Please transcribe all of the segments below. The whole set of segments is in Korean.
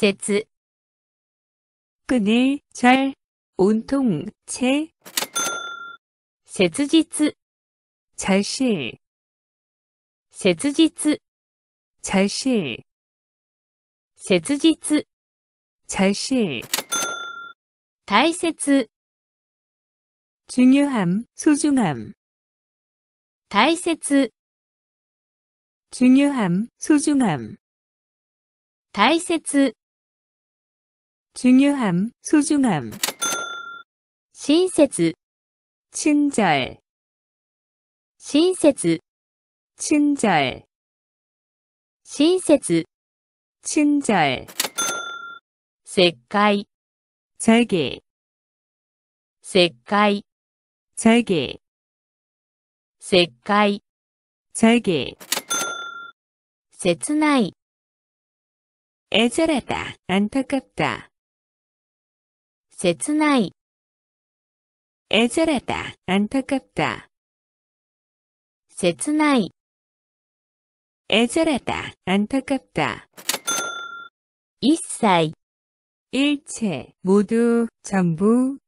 세츠 끈을 잘 온통 채 세츠지츠 잘실 세츠지츠 잘실 세츠지츠 잘실 다이세츠 중요함, 소중함 다이세츠 중요함, 소중함 다이세츠 중요함, 소중함. 신세 친절. 신세 친절. 신세 친절. 세깔 절개. 세깔 절개. 세깔 절개. 切ない애절하다, 안타깝다. 제츠나 애절하다, 안타깝다. 제츠나이 애절하다, 안타깝다. 이사 일체, 모두, 전부.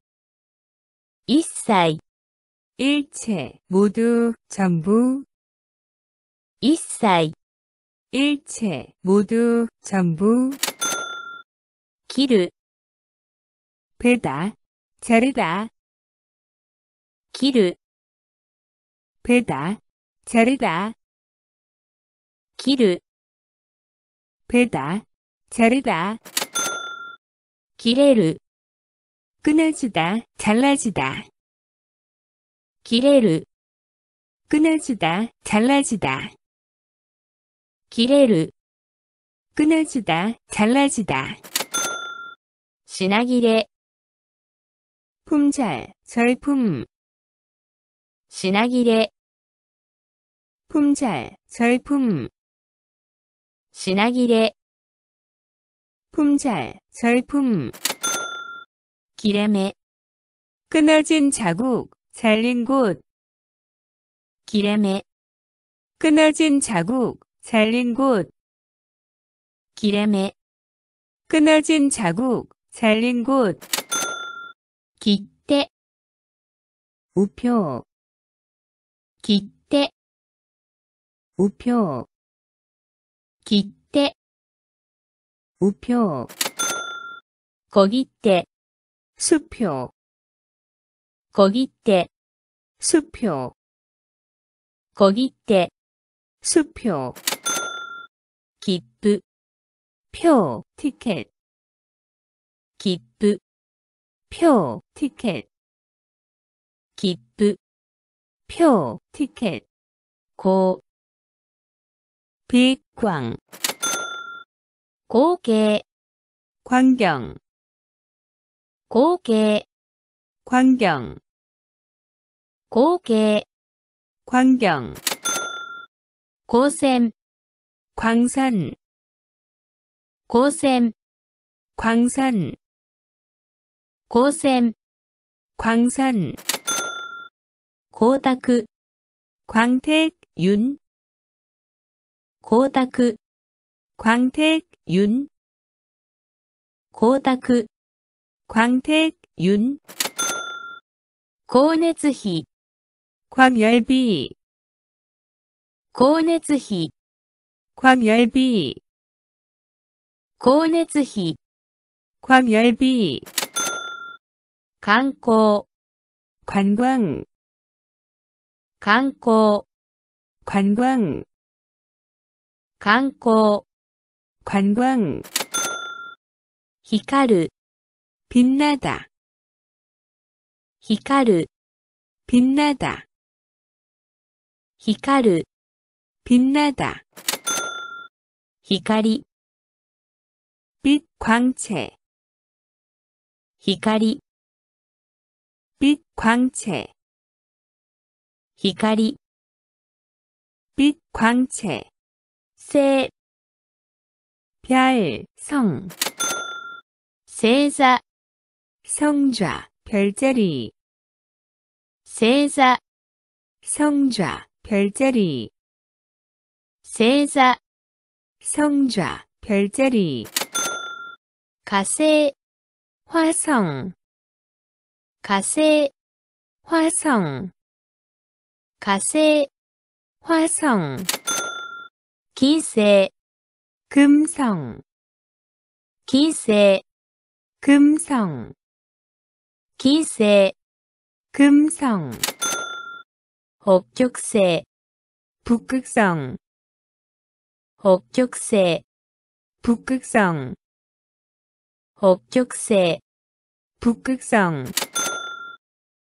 이사 일체, 모두, 전부. 이사 일체, 모두, 전부. 기르 베다, 자르다. 길을 베다, 자르다. 길을 베다, 자르다. 기레르, 끊어주다, 잘라주다. 기레르, 끊어주다, 잘라주다. 기레르, 끊어주다, 잘라주다. 시나기레 품절, 절품 신학이래 품절, 절품 신학이래 품절, 절품 기라메 끊어진 자국, 잘린 곳 기라메 끊어진 자국, 잘린 곳 기라메 끊어진 자국, 잘린 곳切って。うぴょう。切って。うぴょう。切って。うぴょう。こぎって。すぴょう。こぎって。すぴょう。こぎって。すぴょう。切符。票、ティケット。切符。 표, 티켓 기프 표, 티켓 고 백광 고개 광경 고개 광경 고개 광경 고샘 광산 고샘 광산 光線、광산光沢、광택윤光沢、광택윤光탁광택윤고熱費광열비光熱費광열비光熱費광열비 관광 관광 관광 관광 관광 관광 光る 빛나다 光る 빛나다 光る 빛나다 光빛 광채 光빛 광채 히카리 빛 광채 세 별, 성 세자 성좌, 별자리 세자 성좌, 별자리 세자 성좌, 별자리 가세 화성 가세 화성 가세 화성 기세 금성 기세 금성 기세 금성 옥격세 북극성 옥격세 북극성 옥격세 북극성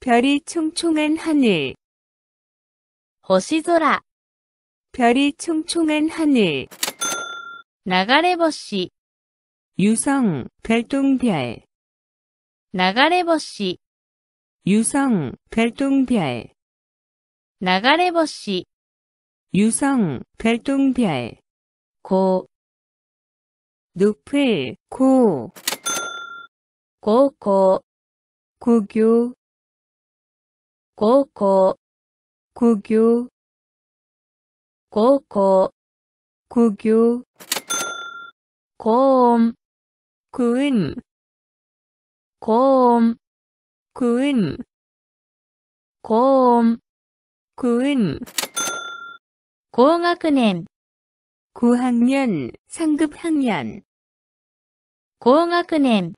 별이 총총한 하늘 星空 별이 총총한 하늘 流れ星 유성 별똥별 流れ星 유성 별똥별 流れ星 유성 별똥별 고 높을 고 고고 고교 高校고교高校고교 고음 구은 고음 구은 고음 구은 고학년 고학년 상급 학년 고학년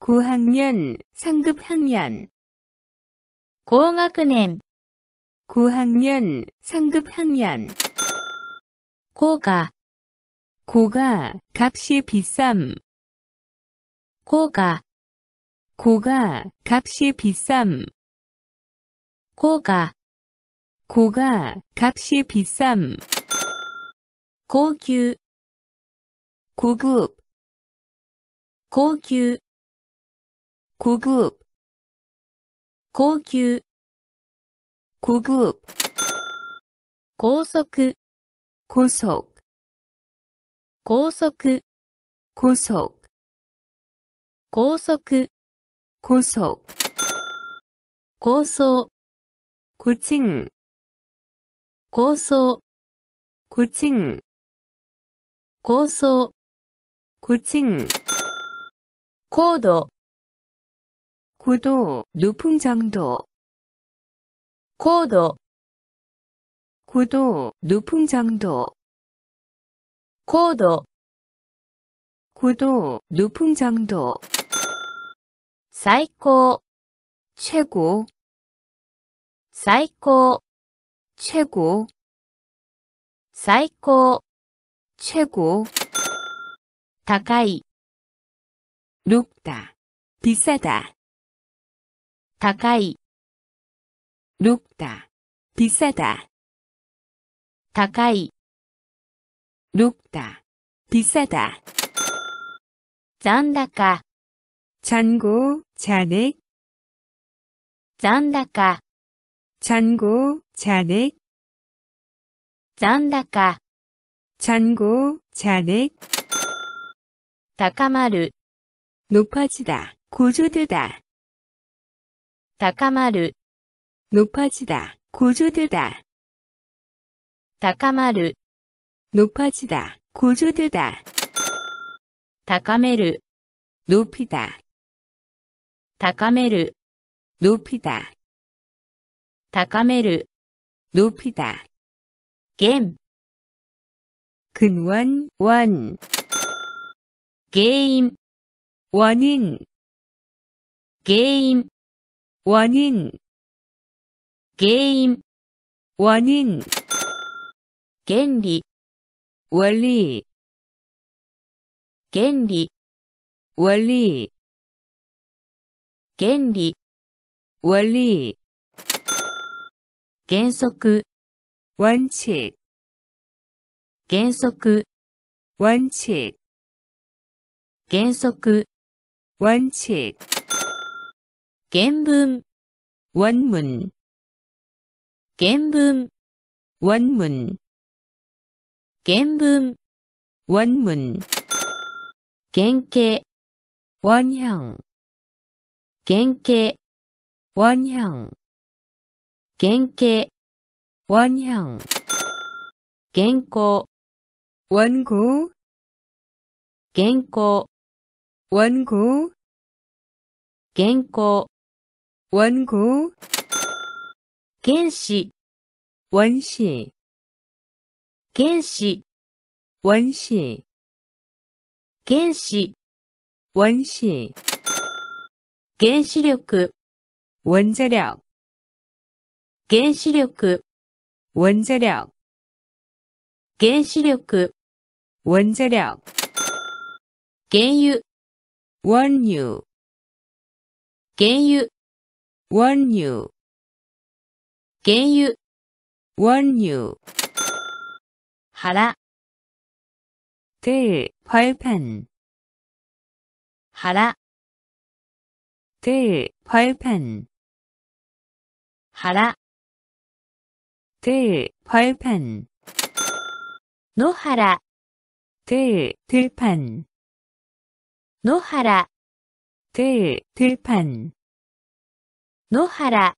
고학년 상급 학년 고학년 고학년, 상급 학년 고가 고가, 값이 비쌈 고가 고가, 값이 비쌈 고가 고가, 값이 비쌈 고규 고급 고규 고급 高級、高급高速、高速、高速、高速、高速、高速、高層、高速高層、高速高層、高速高度、 고도, 높은 정도. 고도. 고도, 높은 정도. 고도. 고도, 높은 정도. 最高. 최고. 最高. 최고. 最高. 최고. 高い. 높다. 비싸다. 가까이 높다 비싸다 가까이 높다 비싸다 잔다가 잔고 잔액 잔다가 잔고 잔액 잔다가 잔고 잔액 다카마르 높아지다 고조되다 다카마르 높아지다 고조되다 다카마르 높아지다 고조되다 다카메르 높이다 다카메르 높이다 다카메르 높이다 게임 근원 원 게임 원인 게임 원인原因원인原理원리原理원리原理원리原則원칙原則원칙原則원칙原文원문原文원문原文원문原型원형原型원형原型원형原稿원고原稿원고原稿원고原始원시原始원시原始원시原子力원자력原子力원자력原子力원자력原油원유原油원유原油원유하라들벌판하라들벌판하라들벌판노하라들들판노하라들들판 노하라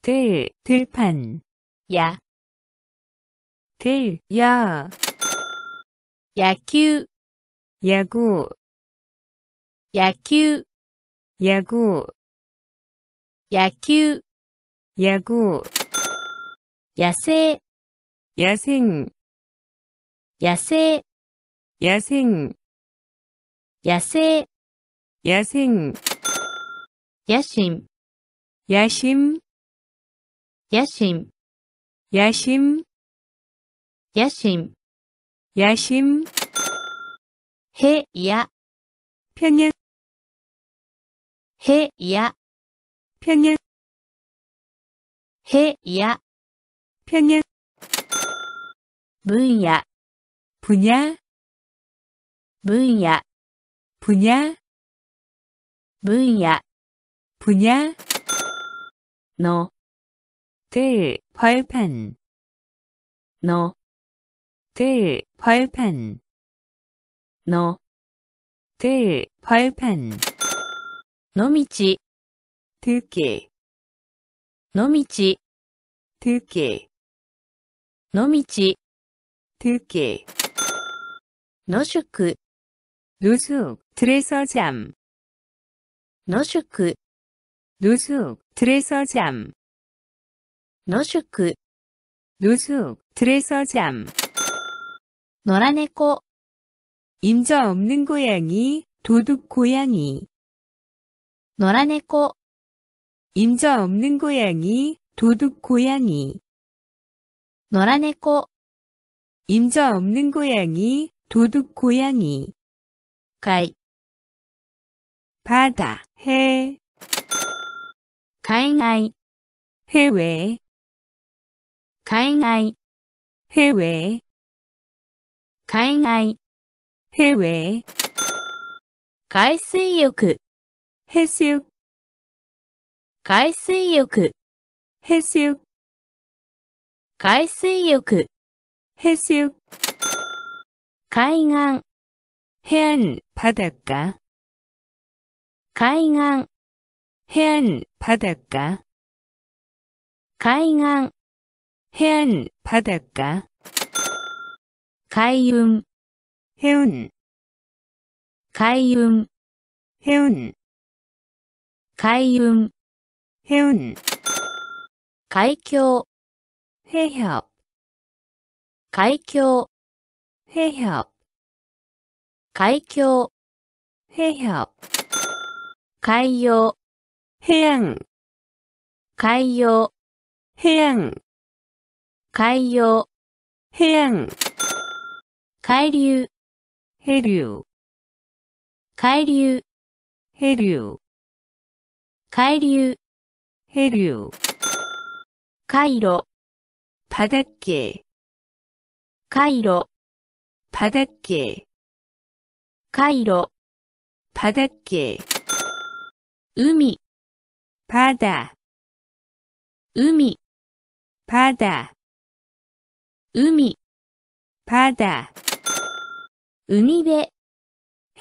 들, 들판 야, 들, 야, 야큐, 야구, 야큐, 야구, 야큐, 야구, 야세, 야생, 야세, 야생, 야세, 야생, 야심, 야심 야심 야심 야심 야심 해야 편일 해야 편일 해야 편일 분야 분야 분야 분야 분야 분야 너, 들, 벌판, 너, 들, 벌판, 너, 들, 벌판, 너미치, 들길, 너미치, 들길, 너미치, 들길, 노숙, 노숙, 들에서 잠, 노숙, 노숙, 드레서 잠. 노숙. 노숙, 드레서 잠. 노라네코. 임자 없는 고양이, 도둑 고양이. 노라네코. 임자 없는 고양이, 도둑 고양이. 노라네코. 임자 없는 고양이, 도둑 고양이. 가이. 바다, 해, 海外해외海外해외海外해외海水浴해수海水浴해수海水浴해수海岸해안바닷가海岸해안바닷가가이강해안바닷가가이움해운가이움해운가이움해운가이쿄해협가이쿄해협가이쿄해협가이요海洋。海洋、へや海洋、海流、海流、海流、海流、海流、海流、海路、바닷 길、 海路、海路、海。 바다 음이 바다 음이 바다 음이베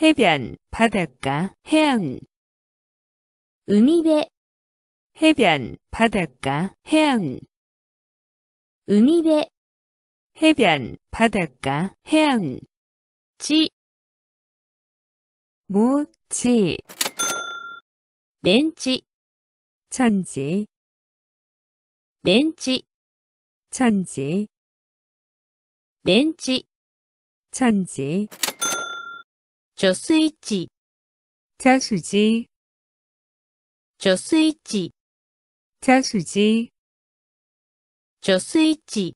해변 바닷가 해안 음이베 해변 바닷가 해안 음이베 해변 바닷가 해안 지 모지 렌치 찬지 렌치 찬지 렌치 찬지 저스위치 자수지 저스위치 자수지 저스위치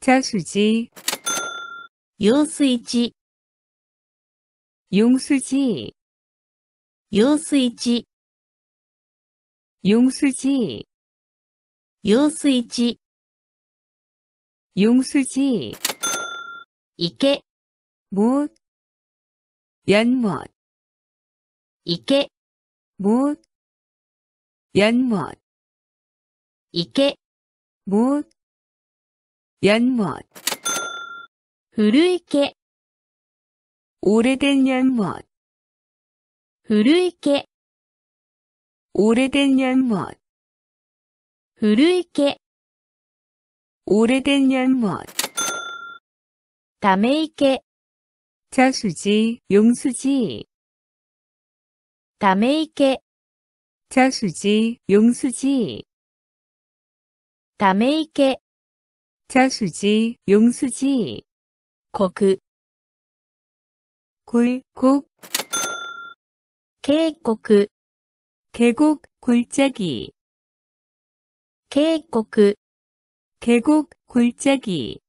자수지 용수지 용수지 용수지 용수지 用水地 용수지 池못 연못 池못 연못 池못 연못 古池い 오래된 연못 古池い 오래된 연못古池 오래된 연못 다메이케 저수지 용수지 다메이케 저수지 용수지 다메이케 저수지 용수지 거그 굴곡 계곡 계곡, 골짜기 계곡 계곡, 골짜기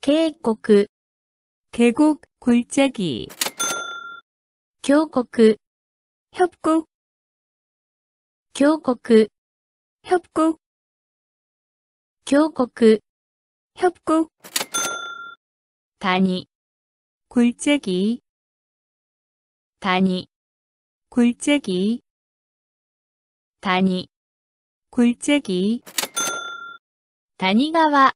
계곡 계곡, 골짜기 교곡 협곡 교곡 협곡 교곡 협곡 단위 골짜기 단위 굴제기 다니 굴제기 다니가와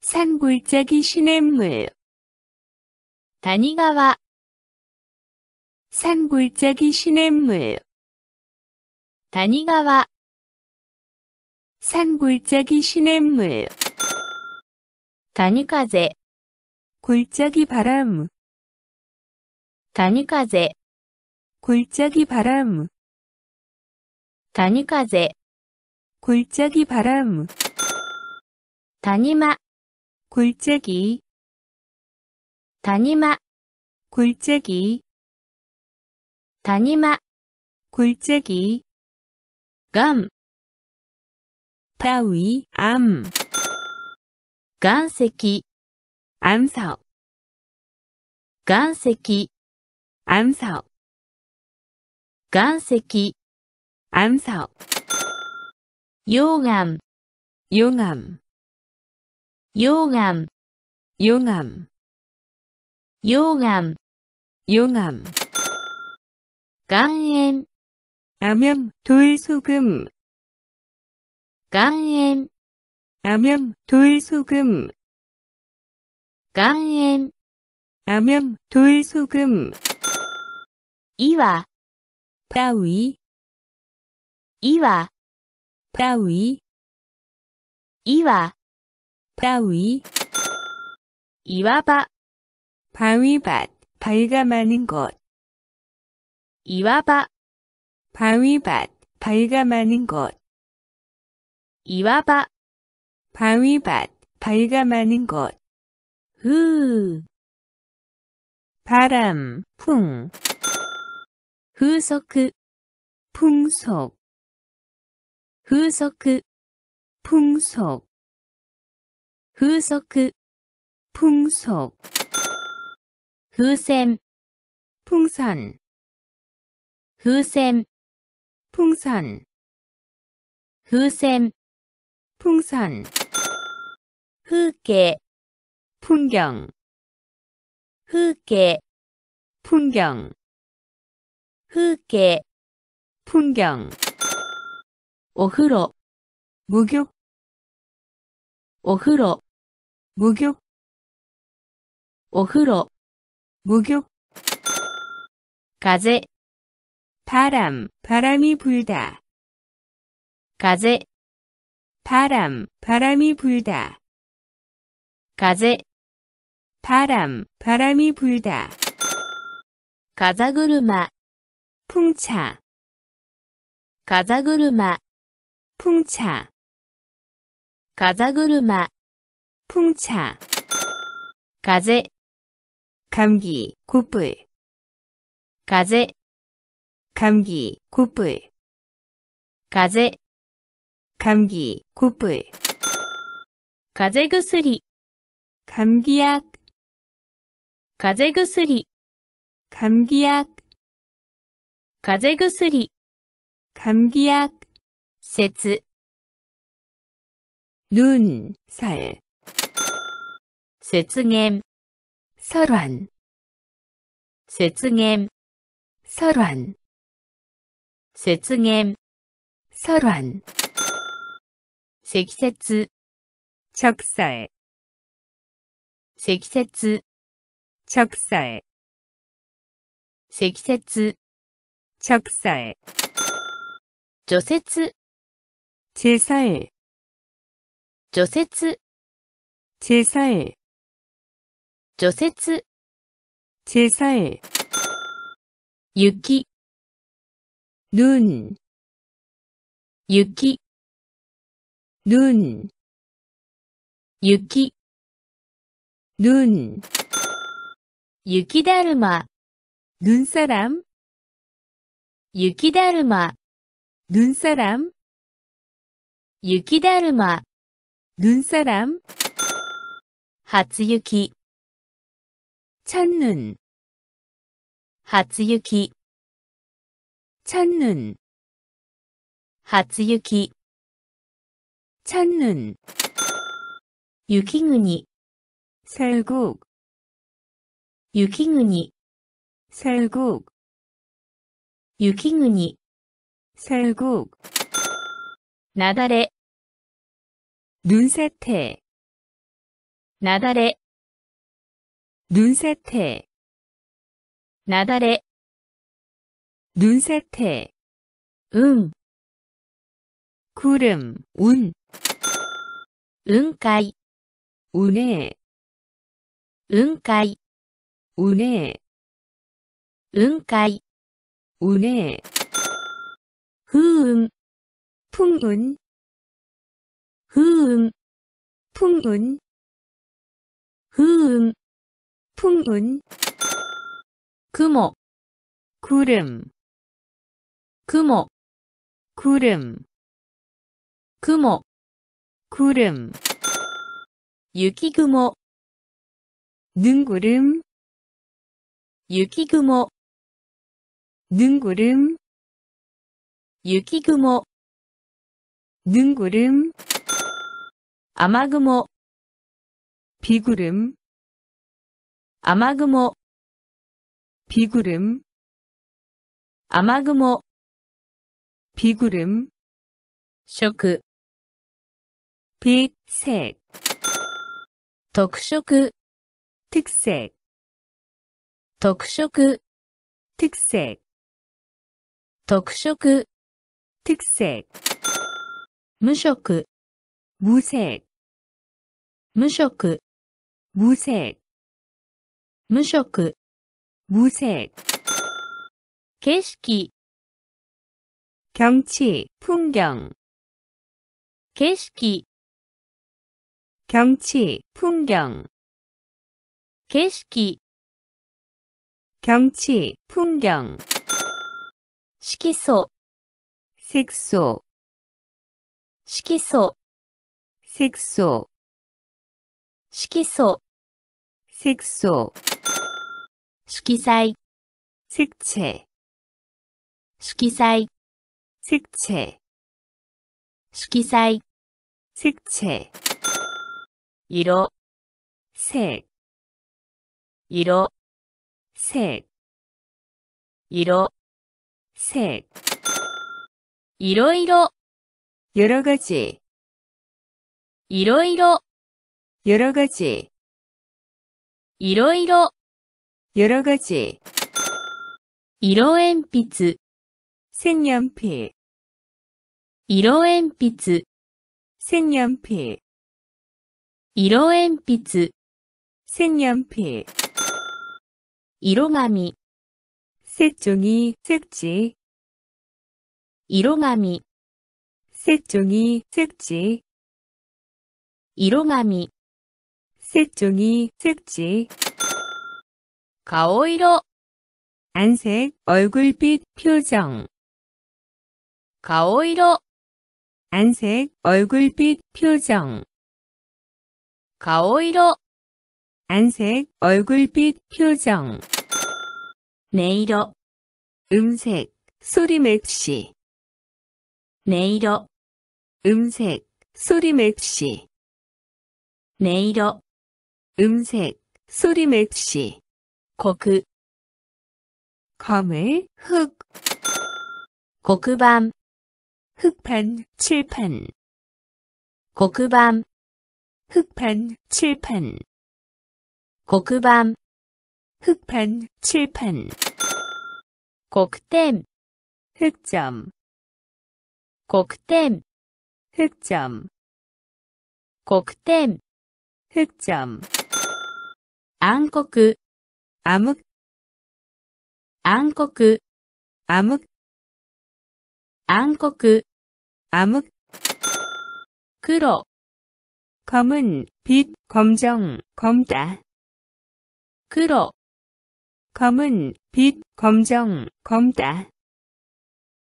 산골짜기 시냇물 다니가와 산골짜기 시냇물 다니가와 산골짜기 시냇물 다니카제 골짜기 바람 다니카제 골짜기 바람 가니카제 골짜기 바람 다니마 골짜기 다니마 골짜기 다니마 골짜기 감 따위 암간색기 암석 간색기 암석 岩石암석 용암 용암 용암 용암 용암 용암 강엔 암염 돌소금 강엔 암염 돌소금 강엔 암염 돌소금 이와 따위 이와 따위 이와 따위 이와바 바위밭 바위가 많은 것 이와바 바위밭 바위가 많은 것 이와바 바위밭 바위가 많은 것흐 바람 풍 후속 풍속 후속 풍속 후속 풍속 후샘 풍선 후샘 풍선 후샘 풍선 흙계 풍경 흙계 풍경 흙게 풍경 오후로 목욕 오후로 목욕 오후로 목욕 가제 바람 바람이 불다 가제 바람 바람이 불다 가제 바람 바람이 불다 가자그루마 풍차 가자그르마 풍차 가자그르마 풍차 가제 감기 고불 가제 감기 고불 가제 감기 고불 가제 구슬이 감기약 가제 구슬이 감기약 風邪薬。감기약節。 눈、 살。 節言。설 완。 節言。설 완。 節言。설 완。 積雪。적살積雪。적살積雪。적사에조세츠제사에조세츠제사에조세츠제사에유기눈유기눈유기눈유기다르마눈사람 유키다르마 눈사람 유키다르마 눈사람 하츠유키 첫눈 하츠유키 첫눈 하츠유키 첫눈 유키군이 설국 유키군이 설국 雪国국 나달에 눈사태 나달에 눈사태 나달에 눈사태 응 구름 운 은가이 운해 은가이 운해 은가이 운해 흐음 풍운 흐음 풍운 흐음 풍운 금옥 구름 금옥 구름 금옥 구름 유기금옥 눈구름 유기금옥 눈구름 유기구모 눈구름 아마구모 비구름 아마구모 비구름 아마구모 비구름 쇼크 빛색 독쇼크 특색 독쇼크 특색 特色 특색 무색 무색 무색 무색 무색 무색 객시 경치 풍경 객시 경치 풍경 객시 경치 풍경 色素色素色素色素色素色素色彩色彩色彩色彩色彩色彩色色色色色色色色色色色色 색, 이러이러, 여러 가지, 이러이러, 여러 가지, 이러이러, 여러 가지, 이러鉛빛, 색연필, 이러鉛빛, 색연필, 이러鉛빛, 색연필, 이로가미 색종이, 색지, 이로가미 색종이, 색지, 이로가미 색종이, 색지, 가오이로, 안색, 얼굴빛, 표정, 가오이로, 안색, 얼굴빛, 표정, 가오이로, 안색, 얼굴빛, 표정 네이러 음색 소리 맥시 네이러 음색 소리 맵시 네이러 음색 소리 맵시 거그 검을 흙 고크밤 흑판 칠판 고크밤 흑판 칠판 고크밤 흑판, 칠판 곡댐 흑점 곡댐 흑점 곡댐 흑점 안국 암흑 안국 암흑 안국 암흑 그로 검은 빛 검정 검다 그로 검은, 빛, 검정, 검다.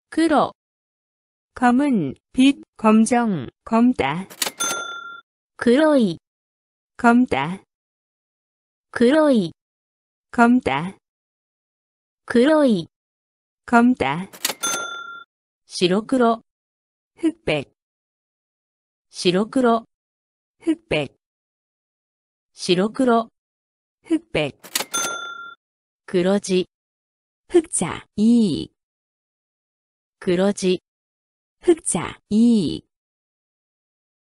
그로 검은, 빛, 검정, 검다. 그로이 검다. 그로이 검다. 그로이 검다. 시로크로 흑백 시로크로 흑백 시로크로 흑백 그러지 흑자 이익 그러지 흑자 이익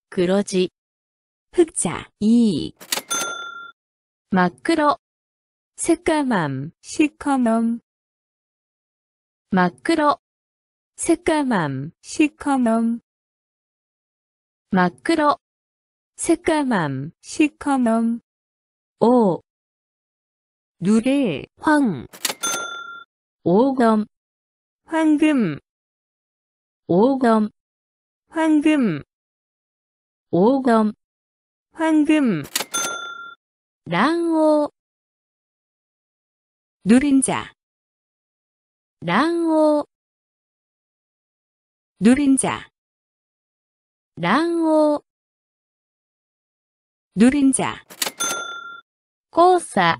그러지 흑자 이익 마크로 새까만 시커멈 마크로 새까만 시커멈 마크로 새까만 시커멈 오 누래, 황, 오검, 황금, 오검, 황금, 오검, 황금, 랑오, 누린자, 랑오, 누린자, 랑오, 누린자, 꼬사,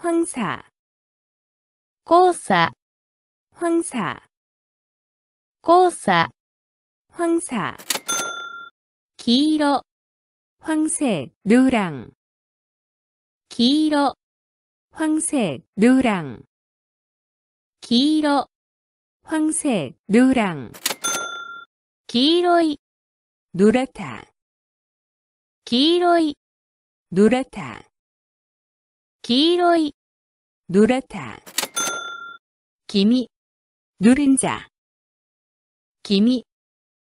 황사 cosa 황사 cosa 황사 기로 황색 누랑 기로 황색 누랑 기로 황색 누랑 기로이 노랗다 기로이 노랗다 黄色い 노랗다 君 누른 자君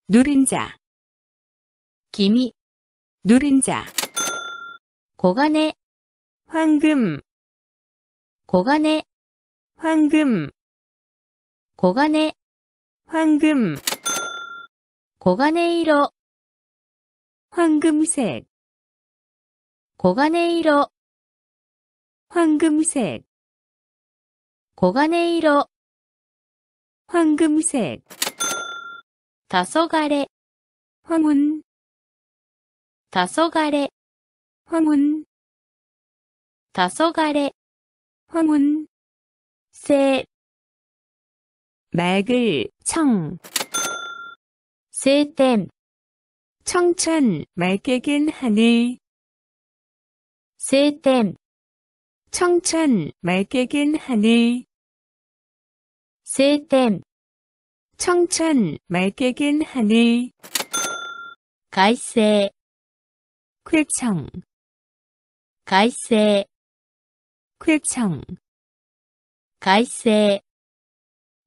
누른 자君 누른 자 고간에 황금 고간에 황금 고간에 황금 고간의 이로 황금색 고간의 이로 황금색 고가네이로 황금색 다소가래 황운 다소가래 황운 다소가래 황운 새 맑을 청 새댐 청천 맑게 갠 하늘 새댐 청천 맑게긴 하늘 쓸댐 청천 맑게긴 하늘 갈색 쾌청 갈색 쾌청 갈색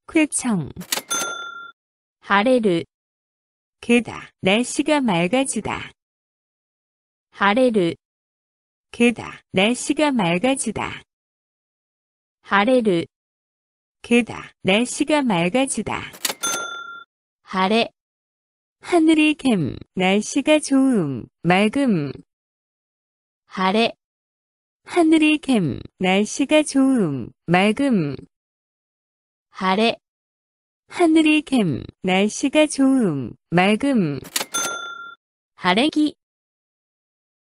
쾌청 하레르 그다 날씨가 맑아지다 하레르 개다. 날씨가 맑아지다. 하레르 개다. 날씨가 맑아지다. 하레 하늘이 갬. 날씨가 좋음. 맑음. 하레 하늘이 갬. 날씨가 좋음. 맑음. 하레 하늘이 갬. 날씨가 좋음. 맑음. 하레기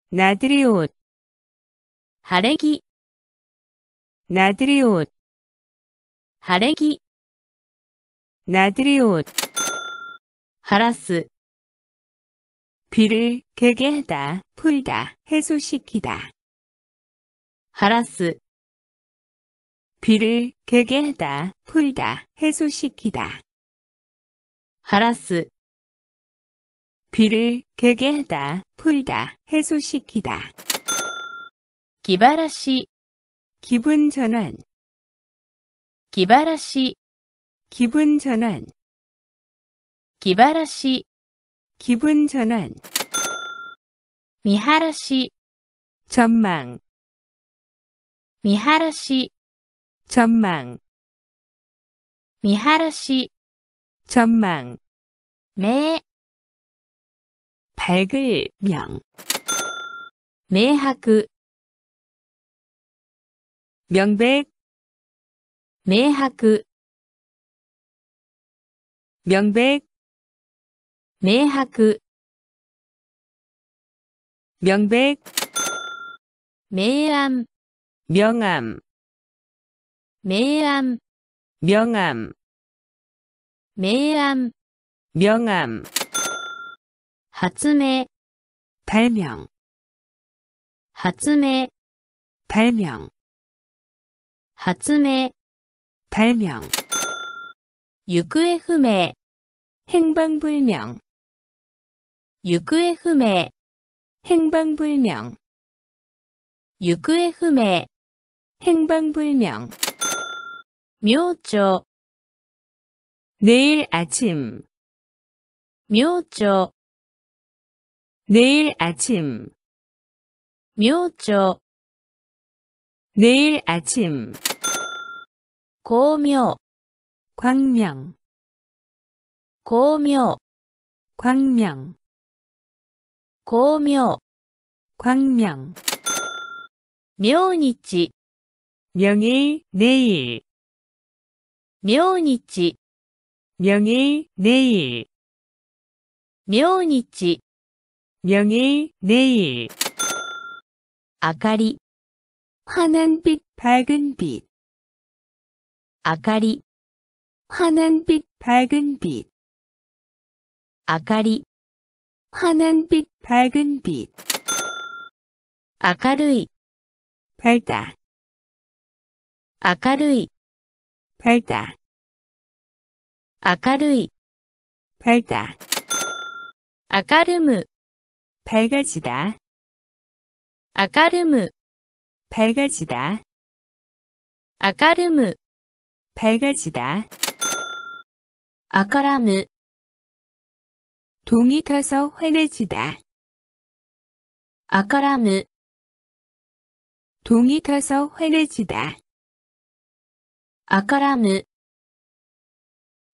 나들이 옷 하래기 나드리옷 하래기 나드리옷 하라스 비를 개게 하다, 풀다, 해소시키다. 하라스 비를 개게 하다, 풀다, 해소시키다. 하라스 비를 개게 하다, 풀다, 해소시키다. 기바라시 기분 전환 기바라시 기분 전환 기바라시 기분 전환 미하라시 전망 미하라시 전망 미하라시 전망 매 밝을 명 매하그 명백 명확 명백 명확 명백 명암 명암 명암 명암 명암 명암 하츠메 발명 하츠메 발명 発明발명 行方不明 행방불명 行方不明 행방불명 行方不明 행방불명 묘조 내일 아침 묘조 내일 아침 묘조 내일 아침 고묘 광명 고묘 광명 고묘 광명 묘니치 명일 내일 묘니치 명일 내일 묘니치 명일 내일 아가리 환한 빛 밝은 빛 아가리 환한 빛 밝은 빛 아가리 환한 빛 밝은 빛 아가르이 밝다 아가르이 밝다 아가르이 밝다 아가르무 밝아지다 아가르무 밝아지다 아가르무 밝아지다. 아카라무 동이 터서 환해지다. 아카라무 동이 터서 환해지다. 아카라무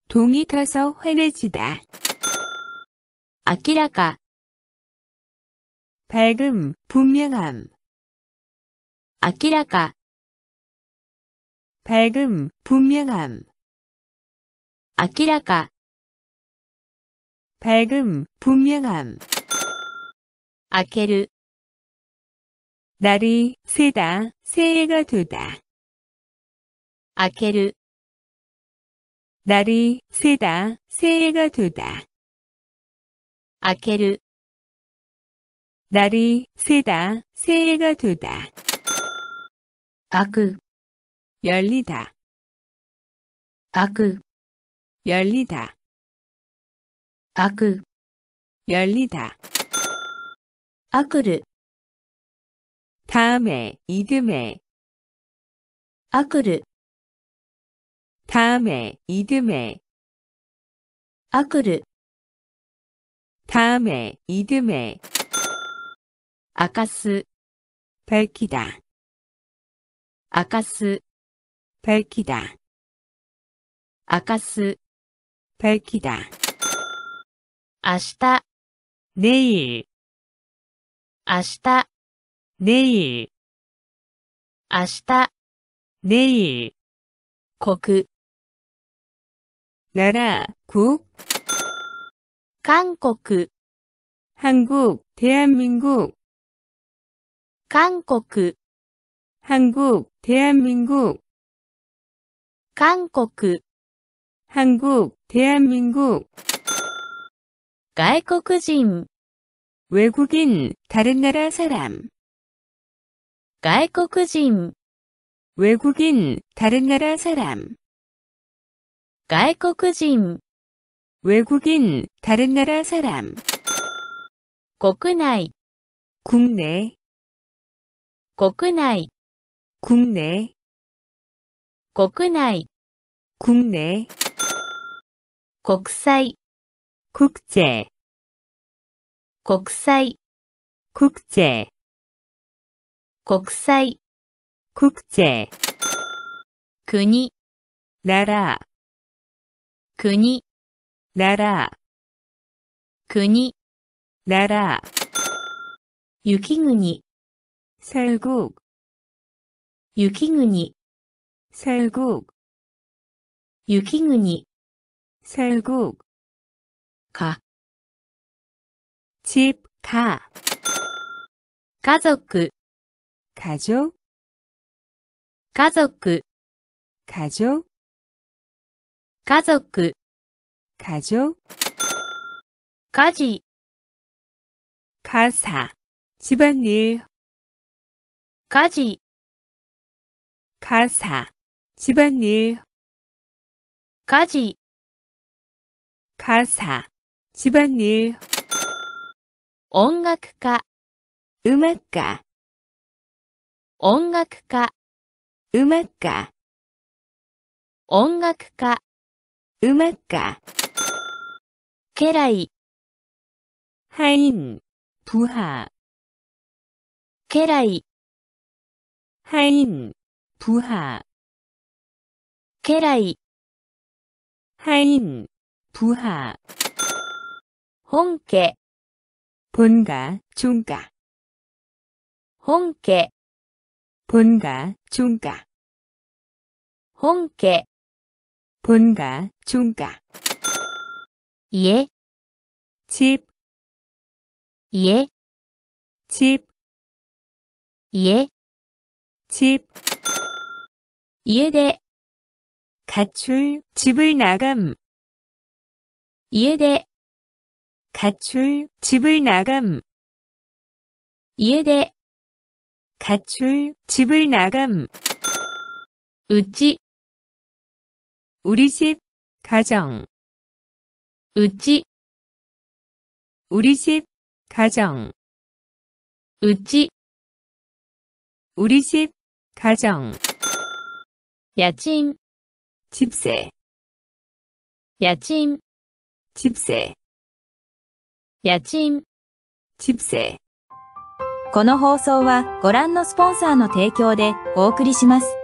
동이 터서 환해지다. 아키라가 밝음, 분명함. 아키라가 밝음, 분명함. 아키라카. 밝음, 분명함. 아케르. 날이 새다, 새해가 되다. 아케르. 날이 새다, 새해가 되다. 아케르. 날이 새다, 새해가 되다. 아그. 열리다 아크 열리다 아크 열리다 아크르 다음에 이듬해 아크르 다음에 이듬해 아크르 다음에 이듬해 아까스 밝히다 아까스 平気だ。明かす。平気だ。明日。ねえ。明日。ねえ。明日。ねえ。国。なら、 국。 韓国。韓国、대한민 국。 韓国。韓国、대한민 국。 한국 한국, 대한민국 외국인 외국인, 다른 나라 사람 외국인 외국인, 다른 나라 사람 외국인 외국인, 다른 나라 사람 국내 국내 국내 국내 국내국사이국제국사이국제국사이국제국이나라국이나라국이나라유기군이살국유기군이살국 유키군이 설국 가 집, 가. 가족. 가족. 가족. 가족. 가족. 가족. 가지. 가사. 집안일. 가지. 가사. 집안일. 家事가사집안일音楽家、음악가音楽家、음악가音楽家、음악가家来、하인부하家来、하인부하家来、 하인, 부하 홍계 본가, 중가 홍계 본가, 중가 홍계 본가, 중가 예, 집 예, 집 예, 집 이해대 예, 네. 가출, 집을 나감. 이해돼. 가출, 집을 나감. 이해돼. 가출, 집을 나감. 으찌. 우리 집, 가정. 으찌. 우리 집, 가정. 으찌. 우리 집, 가정. 야찜. 집세야침집세야침집세この放送はご覧のスポンサーの提供でお送りします。